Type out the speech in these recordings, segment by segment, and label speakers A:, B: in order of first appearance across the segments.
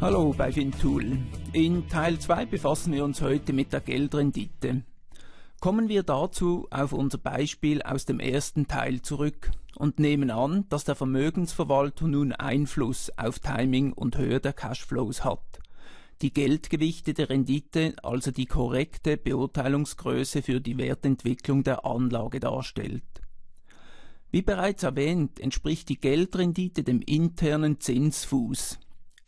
A: Hallo bei Fintool. In Teil 2 befassen wir uns heute mit der Geldrendite. Kommen wir dazu auf unser Beispiel aus dem ersten Teil zurück und nehmen an, dass der Vermögensverwalter nun Einfluss auf Timing und Höhe der Cashflows hat. Die geldgewichtete Rendite, also die korrekte Beurteilungsgröße für die Wertentwicklung der Anlage darstellt. Wie bereits erwähnt, entspricht die Geldrendite dem internen Zinsfuß,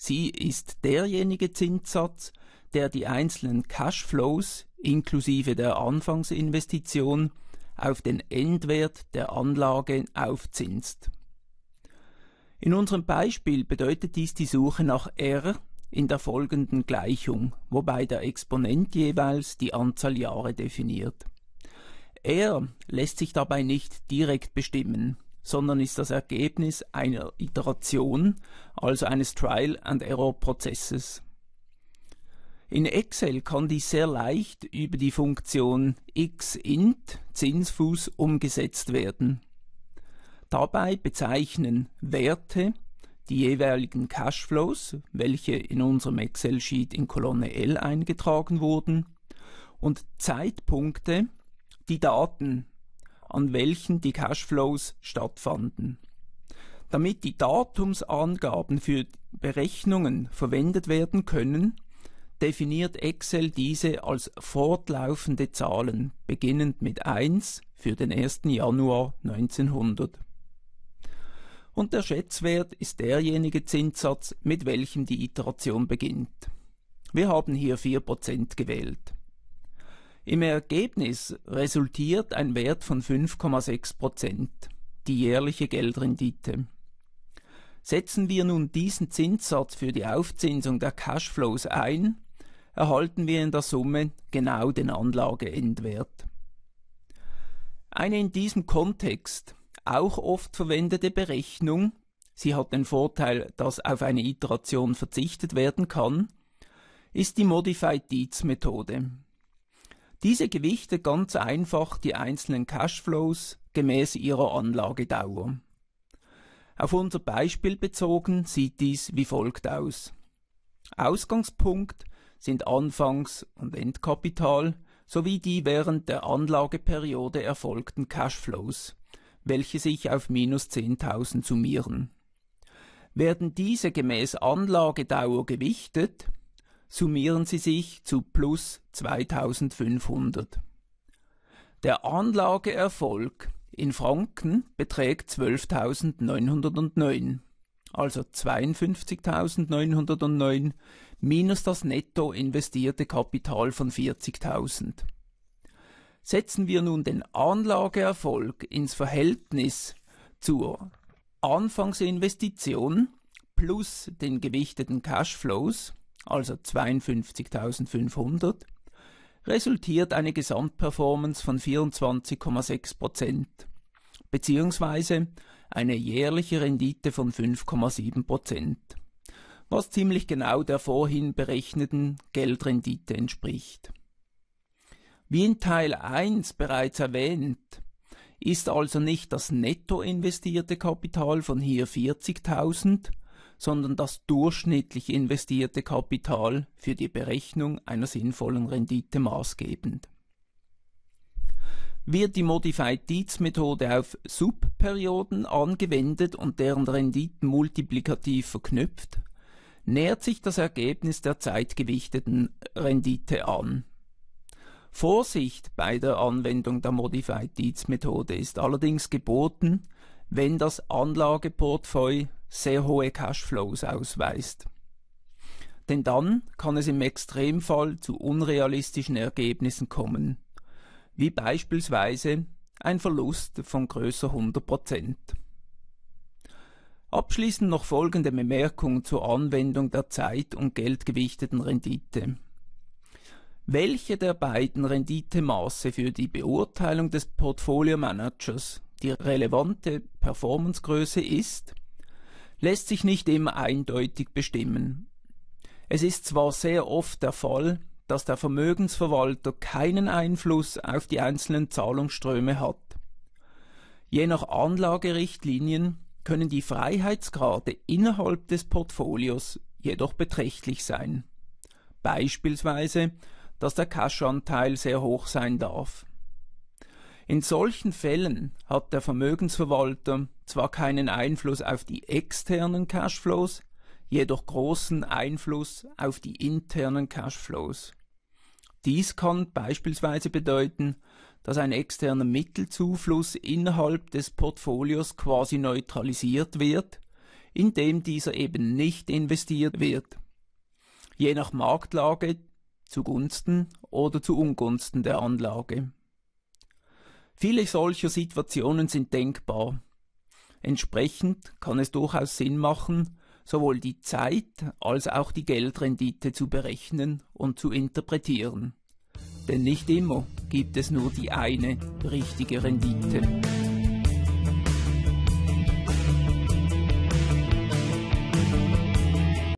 A: Sie ist derjenige Zinssatz, der die einzelnen Cashflows inklusive der Anfangsinvestition auf den Endwert der Anlage aufzinst. In unserem Beispiel bedeutet dies die Suche nach R in der folgenden Gleichung, wobei der Exponent jeweils die Anzahl Jahre definiert. R lässt sich dabei nicht direkt bestimmen sondern ist das Ergebnis einer Iteration, also eines Trial-and-Error-Prozesses. In Excel kann dies sehr leicht über die Funktion xint Zinsfuß umgesetzt werden. Dabei bezeichnen Werte die jeweiligen Cashflows, welche in unserem Excel-Sheet in Kolonne L eingetragen wurden, und Zeitpunkte die Daten, an welchen die Cashflows stattfanden. Damit die Datumsangaben für Berechnungen verwendet werden können, definiert Excel diese als fortlaufende Zahlen, beginnend mit 1 für den 1. Januar 1900. Und der Schätzwert ist derjenige Zinssatz, mit welchem die Iteration beginnt. Wir haben hier 4% gewählt. Im Ergebnis resultiert ein Wert von 5,6 Prozent, die jährliche Geldrendite. Setzen wir nun diesen Zinssatz für die Aufzinsung der Cashflows ein, erhalten wir in der Summe genau den Anlageendwert. Eine in diesem Kontext auch oft verwendete Berechnung, sie hat den Vorteil, dass auf eine Iteration verzichtet werden kann, ist die Modified Deeds Methode. Diese gewichtet ganz einfach die einzelnen Cashflows gemäß ihrer Anlagedauer. Auf unser Beispiel bezogen sieht dies wie folgt aus. Ausgangspunkt sind Anfangs- und Endkapital sowie die während der Anlageperiode erfolgten Cashflows, welche sich auf minus 10.000 summieren. Werden diese gemäß Anlagedauer gewichtet, summieren sie sich zu plus 2500. Der Anlageerfolg in Franken beträgt 12.909, also 52.909 minus das netto investierte Kapital von 40.000. Setzen wir nun den Anlageerfolg ins Verhältnis zur Anfangsinvestition plus den gewichteten Cashflows, also 52.500, resultiert eine Gesamtperformance von 24,6 Prozent, beziehungsweise eine jährliche Rendite von 5,7 Prozent, was ziemlich genau der vorhin berechneten Geldrendite entspricht. Wie in Teil 1 bereits erwähnt, ist also nicht das netto investierte Kapital von hier 40.000, sondern das durchschnittlich investierte Kapital für die Berechnung einer sinnvollen Rendite maßgebend. Wird die Modified Deeds Methode auf Subperioden angewendet und deren Renditen multiplikativ verknüpft, nähert sich das Ergebnis der zeitgewichteten Rendite an. Vorsicht bei der Anwendung der Modified Deeds Methode ist allerdings geboten, wenn das Anlageportfolio sehr hohe Cashflows ausweist. Denn dann kann es im Extremfall zu unrealistischen Ergebnissen kommen, wie beispielsweise ein Verlust von größer 100 Prozent. Abschließend noch folgende Bemerkung zur Anwendung der zeit- und geldgewichteten Rendite. Welche der beiden Renditemaße für die Beurteilung des Portfolio Managers die relevante Performancegröße ist, lässt sich nicht immer eindeutig bestimmen. Es ist zwar sehr oft der Fall, dass der Vermögensverwalter keinen Einfluss auf die einzelnen Zahlungsströme hat. Je nach Anlagerichtlinien können die Freiheitsgrade innerhalb des Portfolios jedoch beträchtlich sein. Beispielsweise, dass der Cash-Anteil sehr hoch sein darf. In solchen Fällen hat der Vermögensverwalter zwar keinen Einfluss auf die externen Cashflows, jedoch großen Einfluss auf die internen Cashflows. Dies kann beispielsweise bedeuten, dass ein externer Mittelzufluss innerhalb des Portfolios quasi neutralisiert wird, indem dieser eben nicht investiert wird. Je nach Marktlage zugunsten oder zu Ungunsten der Anlage. Viele solcher Situationen sind denkbar Entsprechend kann es durchaus Sinn machen, sowohl die Zeit als auch die Geldrendite zu berechnen und zu interpretieren. Denn nicht immer gibt es nur die eine richtige Rendite.